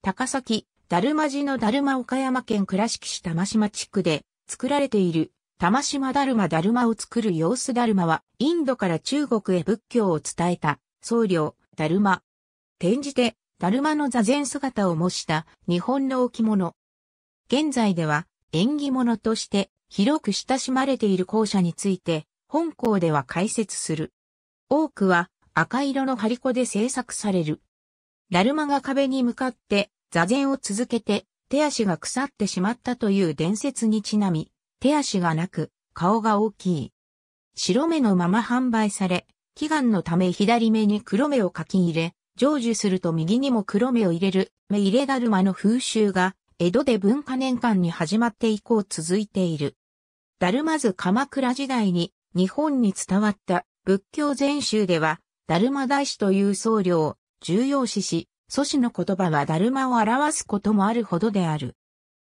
高崎、だるま寺のだるま岡山県倉敷市玉島地区で作られている玉島だるまだるまを作る様子だるまはインドから中国へ仏教を伝えた僧侶、だるま。転じて、だるまの座禅姿を模した日本の置物。現在では縁起物として広く親しまれている校舎について本校では解説する。多くは赤色の張り子で制作される。だるまが壁に向かって座禅を続けて手足が腐ってしまったという伝説にちなみ、手足がなく顔が大きい。白目のまま販売され、祈願のため左目に黒目を書き入れ、成就すると右にも黒目を入れる目入れだるまの風習が江戸で文化年間に始まって以降続いている。だるまず鎌倉時代に日本に伝わった仏教禅宗では、だるま大師という僧侶を重要視し、祖師の言葉はダルマを表すこともあるほどである。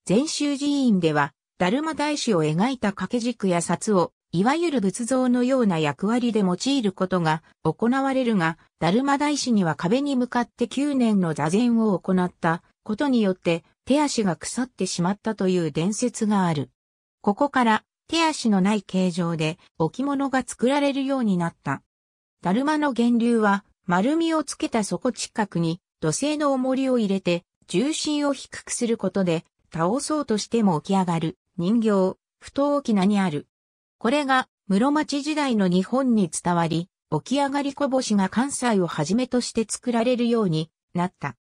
禅宗寺院では、ダルマ大師を描いた掛け軸や札を、いわゆる仏像のような役割で用いることが行われるが、ダルマ大師には壁に向かって9年の座禅を行ったことによって手足が腐ってしまったという伝説がある。ここから手足のない形状で置物が作られるようになった。ダルマの源流は丸みをつけた底近くに土星の重りを入れて重心を低くすることで倒そうとしても起き上がる人形、不当沖縄にある。これが室町時代の日本に伝わり、起き上がりこぼしが関西をはじめとして作られるようになった。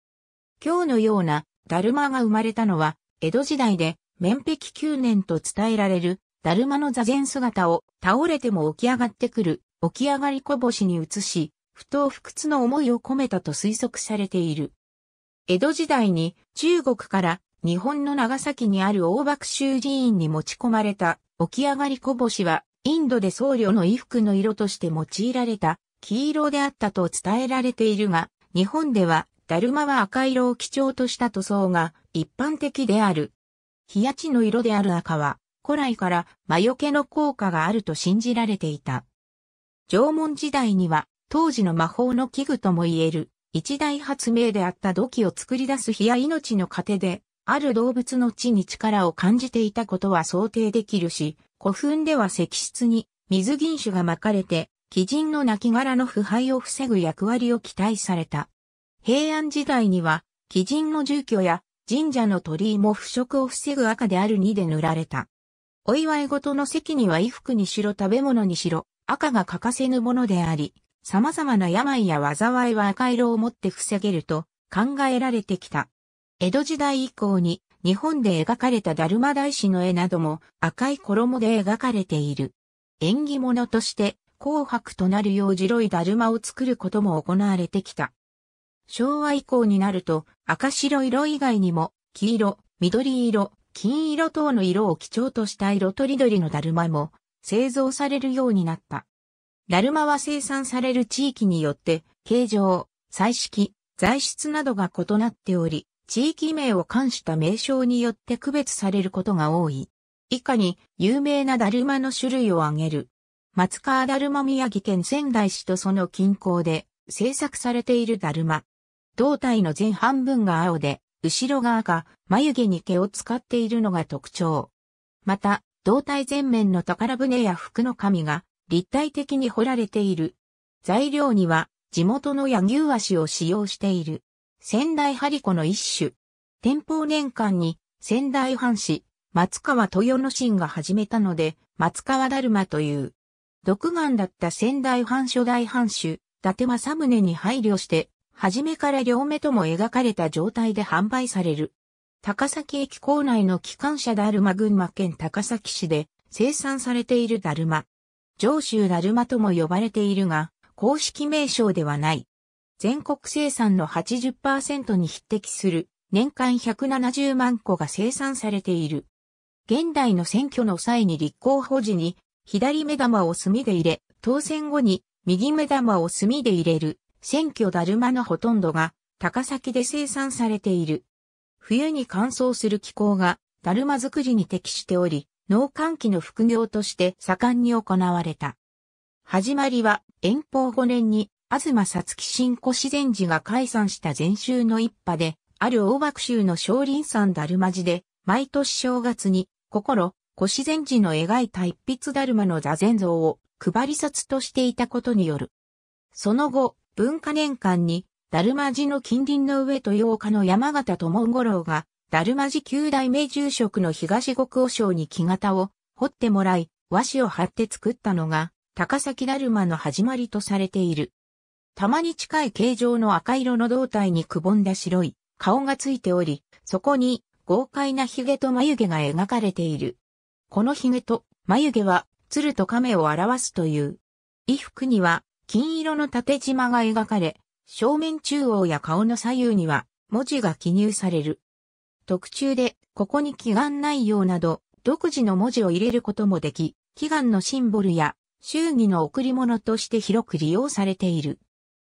今日のようなだるまが生まれたのは江戸時代で面壁9年と伝えられるだるまの座禅姿を倒れても起き上がってくる起き上がりこぼしに移し、不当不屈の思いを込めたと推測されている。江戸時代に中国から日本の長崎にある大幕州寺院に持ち込まれた起き上がりこぼしはインドで僧侶の衣服の色として用いられた黄色であったと伝えられているが、日本ではだるまは赤色を基調とした塗装が一般的である。日焼ちの色である赤は古来から魔除けの効果があると信じられていた。縄文時代には当時の魔法の器具とも言える、一大発明であった土器を作り出す日や命の糧で、ある動物の地に力を感じていたことは想定できるし、古墳では石室に水銀種が巻かれて、鬼人の亡骸の腐敗を防ぐ役割を期待された。平安時代には、鬼人の住居や神社の鳥居も腐食を防ぐ赤であるにで塗られた。お祝い事の席には衣服にしろ食べ物にしろ、赤が欠かせぬものであり、様々な病や災いは赤色をもって防げると考えられてきた。江戸時代以降に日本で描かれたダルマ大師の絵なども赤い衣で描かれている。縁起物として紅白となるよう白いダルマを作ることも行われてきた。昭和以降になると赤白色以外にも黄色、緑色、金色等の色を基調とした色とりどりのダルマも製造されるようになった。ダルマは生産される地域によって、形状、彩色、材質などが異なっており、地域名を冠した名称によって区別されることが多い。以下に有名なだるまの種類を挙げる。松川だるま宮城県仙台市とその近郊で製作されているだるま。胴体の前半分が青で、後ろ側が眉毛に毛を使っているのが特徴。また、胴体前面の宝船や服の紙が立体的に彫られている。材料には地元の柳牛足を使用している。仙台張子の一種。天保年間に仙台藩士、松川豊之進が始めたので、松川だるまという。独眼だった仙台藩初代藩主、伊達政宗に配慮して、初めから両目とも描かれた状態で販売される。高崎駅構内の機関車だるま群馬県高崎市で生産されているだるま。上州だるまとも呼ばれているが、公式名称ではない。全国生産の80%に匹敵する年間170万個が生産されている。現代の選挙の際に立候補時に左目玉を墨で入れ、当選後に右目玉を墨で入れる選挙だるまのほとんどが高崎で生産されている。冬に乾燥する気候がだるま作りに適しており、農閑期の副業として盛んに行われた。始まりは、遠方5年に、東さつき新古自然寺が解散した前週の一派で、ある大幕州の少林山だるま寺で、毎年正月に、心、古自然寺の描いた一筆だるまの座禅像を配り札としていたことによる。その後、文化年間に、だるま寺の近隣の上と八日の山形友五郎が、ダルマ寺九代目住職の東国和尚に木型を彫ってもらい、和紙を貼って作ったのが、高崎ダルマの始まりとされている。たまに近い形状の赤色の胴体にくぼんだ白い顔がついており、そこに豪快な髭と眉毛が描かれている。この髭と眉毛は鶴と亀を表すという。衣服には金色の縦縞が描かれ、正面中央や顔の左右には文字が記入される。特注で、ここに祈願内容など、独自の文字を入れることもでき、祈願のシンボルや、祝儀の贈り物として広く利用されている。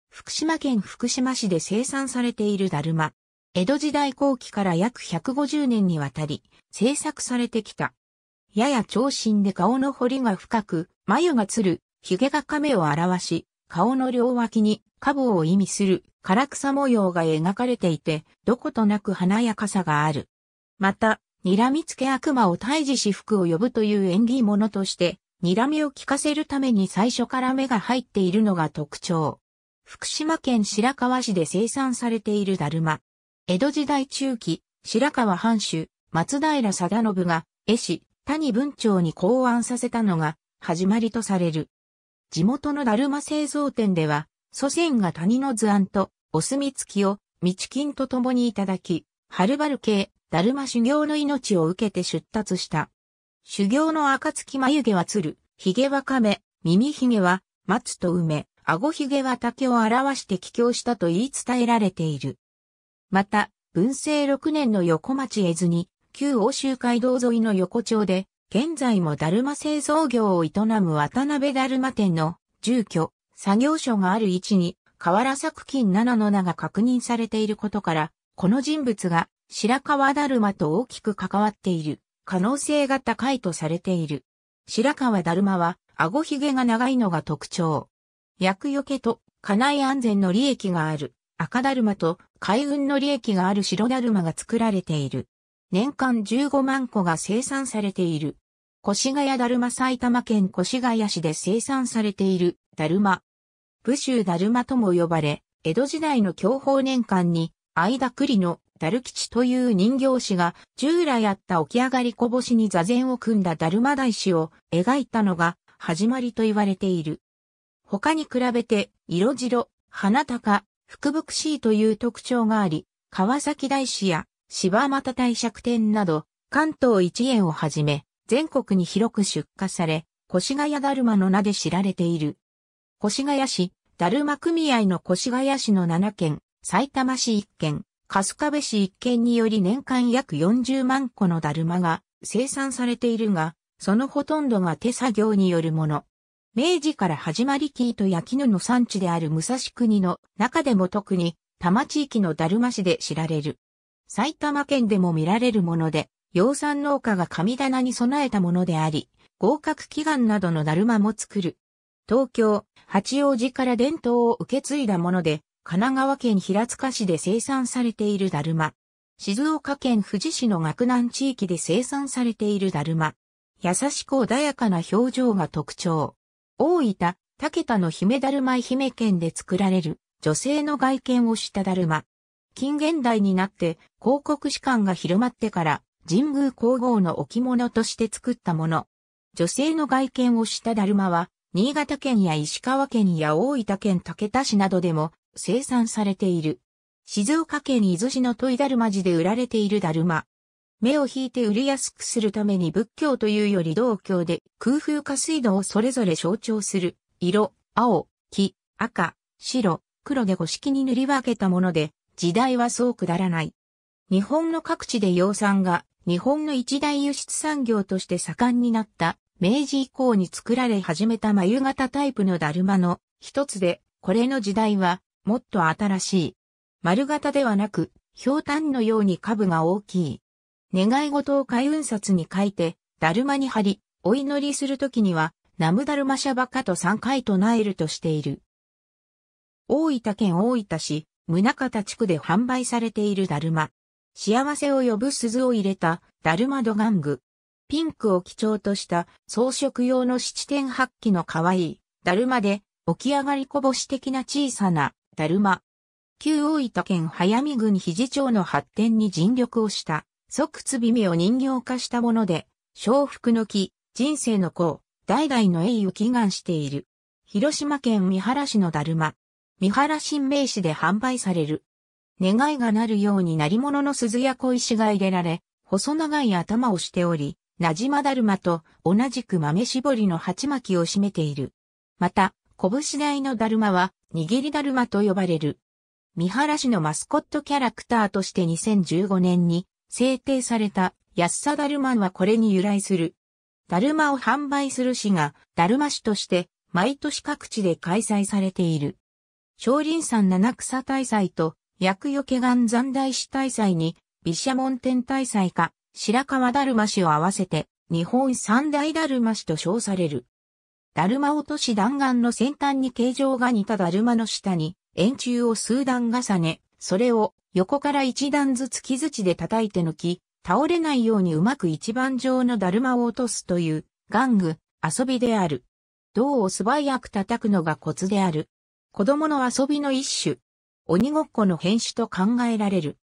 福島県福島市で生産されているだるま。江戸時代後期から約150年にわたり、制作されてきた。やや長身で顔の彫りが深く、眉がつる、髭が亀を表し、顔の両脇にカボを意味する唐草模様が描かれていて、どことなく華やかさがある。また、睨みつけ悪魔を退治し服を呼ぶという縁起物として、睨みを効かせるために最初から目が入っているのが特徴。福島県白河市で生産されているだるま。江戸時代中期、白河藩主、松平定信が、絵師、谷文長に考案させたのが、始まりとされる。地元のダルマ製造店では、祖先が谷の図案とお墨付きを道金と共にいただき、はるばる系、ダルマ修行の命を受けて出立した。修行の暁眉毛は鶴、髭は亀、耳髭は松と梅、顎髭は竹を表して帰郷したと言い伝えられている。また、文政6年の横町絵図に、旧欧州街道沿いの横丁で、現在もだるま製造業を営む渡辺だるま店の住居、作業所がある位置に、河原作金7の名が確認されていることから、この人物が白川だるまと大きく関わっている可能性が高いとされている。白川だるまは、顎ひげが長いのが特徴。厄除けと家内安全の利益がある赤だるまと海運の利益がある白だるまが作られている。年間15万個が生産されている。越谷だるま埼玉県越谷市で生産されているだるま。武州だるまとも呼ばれ、江戸時代の享保年間に、間栗のだる吉という人形師が従来あった起き上がりこぼしに座禅を組んだだるま大師を描いたのが始まりと言われている。他に比べて色白、花高、福々しいという特徴があり、川崎大師や柴又帝釈天など、関東一円をはじめ、全国に広く出荷され、越谷だるまの名で知られている。越谷市、だるま組合の越谷市の7県、埼玉市1県、春日部市1県により年間約40万個のだるまが生産されているが、そのほとんどが手作業によるもの。明治から始まり生糸き絹の産地である武蔵国の中でも特に多摩地域のだるま市で知られる。埼玉県でも見られるもので、養蚕農家が神棚に備えたものであり、合格祈願などのだるまも作る。東京、八王子から伝統を受け継いだもので、神奈川県平塚市で生産されているだるま。静岡県富士市の学南地域で生産されているだるま。優しく穏やかな表情が特徴。大分、竹田の姫だるま愛媛県で作られる女性の外見をしただるま。近現代になって広告士官が広まってから神宮皇后の置物として作ったもの。女性の外見をしただるまは、新潟県や石川県や大分県竹田市などでも生産されている。静岡県伊豆市の問いだるま寺で売られているだるま。目を引いて売りやすくするために仏教というより道教で空風化水道をそれぞれ象徴する色、青、黄、赤、白、黒で五色に塗り分けたもので時代はそうくだらない。日本の各地で養蚕が日本の一大輸出産業として盛んになった明治以降に作られ始めた眉型タイプのだるまの一つで、これの時代はもっと新しい。丸型ではなく、ひょうたんのように株が大きい。願い事を開運札に書いて、だるまに貼り、お祈りするときには、ナムダルマシャバカと3回唱えるとしている。大分県大分市、宗方地区で販売されているだるま。幸せを呼ぶ鈴を入れた、だるまドガング。ピンクを基調とした装飾用の七点八気の可愛い、だるまで、起き上がりこぼし的な小さな、だるま。旧大分県早見郡肘町の発展に尽力をした、即つびみを人形化したもので、小福の木、人生の子代々の栄誉を祈願している。広島県三原市のだるま。三原新名市で販売される。願いがなるようになり物の鈴や小石が入れられ、細長い頭をしており、なじまだるまと同じく豆絞りの鉢巻きを占めている。また、拳台のだるまは、握りだるまと呼ばれる。三原市のマスコットキャラクターとして2015年に制定された安さだるまはこれに由来する。だるまを販売する市が、だるま市として、毎年各地で開催されている。少林山七草大祭と、薬除け岩山大師大祭に、毘沙門天大祭か、白川だるま氏を合わせて、日本三大だるま氏と称される。だるま落とし弾丸の先端に形状が似ただるまの下に、円柱を数段重ね、それを横から一段ずつ木槌で叩いて抜き、倒れないようにうまく一番上のだるまを落とすという、玩具、遊びである。銅を素早く叩くのがコツである。子供の遊びの一種。鬼ごっこの変種と考えられる。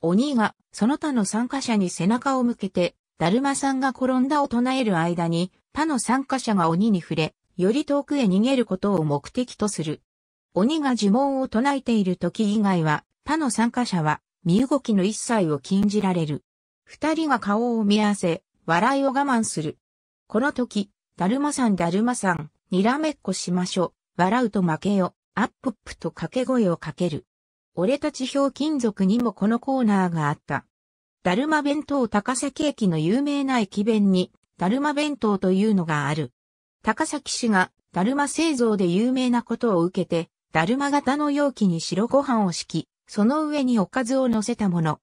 鬼がその他の参加者に背中を向けて、だるまさんが転んだを唱える間に、他の参加者が鬼に触れ、より遠くへ逃げることを目的とする。鬼が呪文を唱えている時以外は、他の参加者は、身動きの一切を禁じられる。二人が顔を見合わせ、笑いを我慢する。この時、だるまさんだるまさん、にらめっこしましょ、笑うと負けよ、アップップと掛け声をかける。俺たち表金属にもこのコーナーがあった。だるま弁当高崎駅の有名な駅弁に、だるま弁当というのがある。高崎市が、だるま製造で有名なことを受けて、だるま型の容器に白ご飯を敷き、その上におかずを乗せたもの。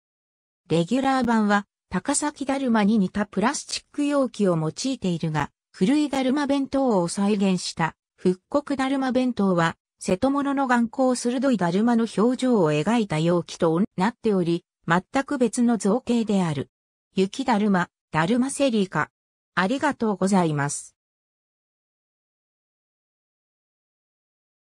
レギュラー版は、高崎だるまに似たプラスチック容器を用いているが、古いだるま弁当を再現した、復刻だるま弁当は、瀬戸物の眼光鋭いだるまの表情を描いた容器となっており、全く別の造形である。雪だるま、だるまセリーか。ありがとうございます。